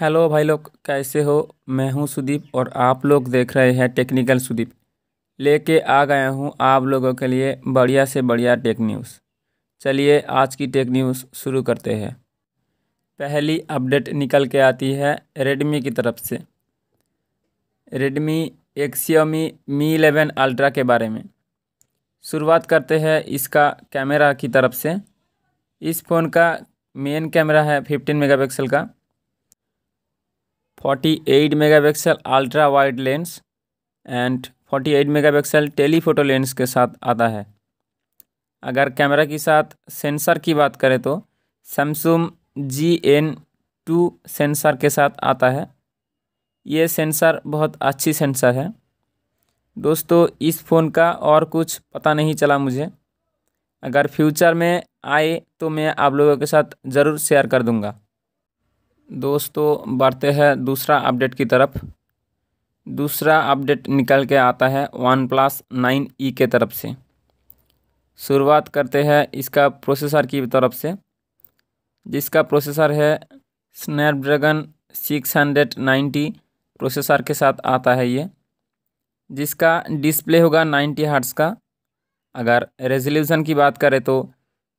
hello भाई लोग कैसे हो मैं हूं सुदीप और आप लोग देख रहे हैं टेक्निकल सुदीप लेके आ गया हूं आप लोगों के लिए बढ़िया से बढ़िया टेक न्यूज़ चलिए आज की टेक न्यूज़ शुरू करते हैं पहली अपडेट निकल के आती है रेडमी की तरफ से Redmi Xiaomi Mi eleven ultra के बारे में शुरुआत करते हैं इसका कैमरा की तरफ से इस फ़ोन का मेन कैमरा है फिफ्टीन मेगापिक्सल का 48 megapixel ultra wide lens and 48 megapixel telephoto lens के साथ आता है अगर कैमरा के साथ सेंसर की बात करें तो Samsung G N two sensor के साथ आता है ये सेंसर बहुत अच्छी सेंसर है दोस्तों इस फ़ोन का और कुछ पता नहीं चला मुझे अगर फ्यूचर में आए तो मैं आप लोगों के साथ ज़रूर शेयर कर दूंगा दोस्तों बढ़ते हैं दूसरा अपडेट की तरफ दूसरा अपडेट निकल के आता है OnePlus nine E e के तरफ से शुरुआत करते हैं इसका प्रोसेसर की तरफ से जिसका प्रोसेसर है Snapdragon six hundred ninety processor के साथ आता है ये जिसका डिस्प्ले होगा नाइन्टी हर्ट्स का अगर रेजोल्यूशन की बात करें तो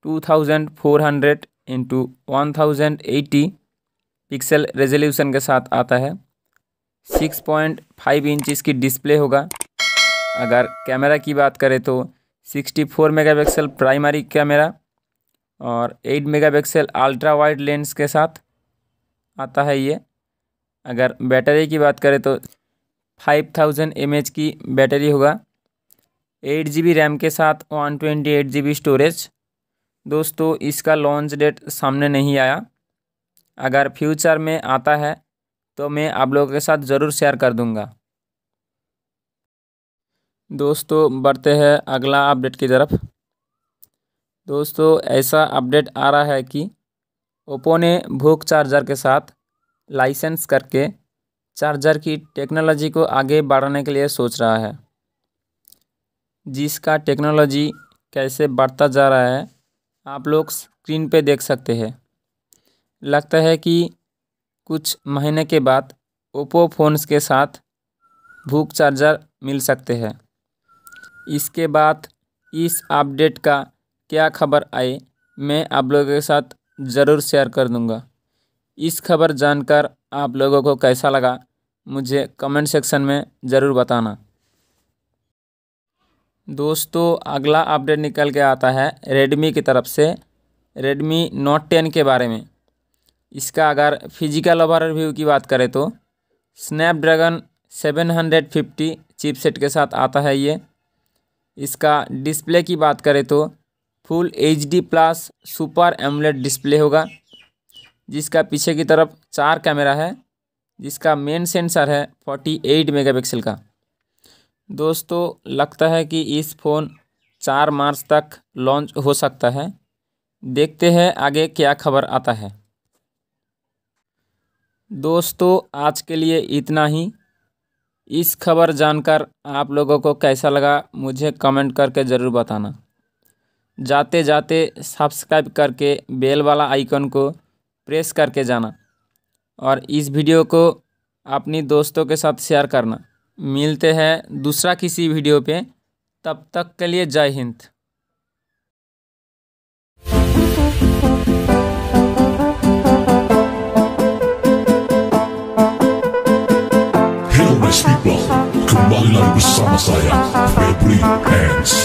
two thousand four hundred into one thousand eighty pixel resolution के साथ आता है सिक्स पॉइंट फाइव इंच इसकी डिस्प्ले होगा अगर कैमरा की बात करें तो sixty four mega pixel primary camera और eight mega pixel ultra wide lens के साथ आता है ये अगर बैटरी की बात करें तो फाइव थाउजेंड एम एच की बैटरी होगा एट जी बी रैम के साथ one twenty eight G B storage दोस्तों इसका लॉन्च डेट सामने नहीं आया अगर फ्यूचर में आता है तो मैं आप लोगों के साथ ज़रूर शेयर कर दूँगा दोस्तों बढ़ते हैं अगला अपडेट की तरफ दोस्तों ऐसा अपडेट आ रहा है कि ओप्पो ने भूख चार्जर के साथ लाइसेंस करके चार्जर की टेक्नोलॉजी को आगे बढ़ाने के लिए सोच रहा है जिसका टेक्नोलॉजी कैसे बढ़ता जा रहा है आप लोग स्क्रीन पे देख सकते हैं लगता है कि कुछ महीने के बाद ओप्पो फ़ोन्स के साथ भूख चार्जर मिल सकते हैं इसके बाद इस अपडेट का क्या खबर आई मैं आप लोगों के साथ ज़रूर शेयर कर दूंगा इस खबर जानकर आप लोगों को कैसा लगा मुझे कमेंट सेक्शन में ज़रूर बताना दोस्तों अगला अपडेट निकल के आता है रेडमी की तरफ से रेडमी नोट टेन के बारे में इसका अगर फिजिकल ओवर व्यू की बात करें तो स्नैपड्रैगन 750 चिपसेट के साथ आता है ये इसका डिस्प्ले की बात करें तो full H D plus super AMOLED display होगा जिसका पीछे की तरफ चार कैमरा है जिसका मेन सेंसर है 48 मेगापिक्सल का दोस्तों लगता है कि इस फ़ोन चार मार्च तक लॉन्च हो सकता है देखते हैं आगे क्या खबर आता है दोस्तों आज के लिए इतना ही इस खबर जानकर आप लोगों को कैसा लगा मुझे कमेंट करके ज़रूर बताना जाते जाते सब्सक्राइब करके बेल वाला आइकन को प्रेस करके जाना और इस वीडियो को अपनी दोस्तों के साथ शेयर करना मिलते हैं दूसरा किसी वीडियो पे तब तक के लिए जय Hind Yıllar bir sana sayan Hands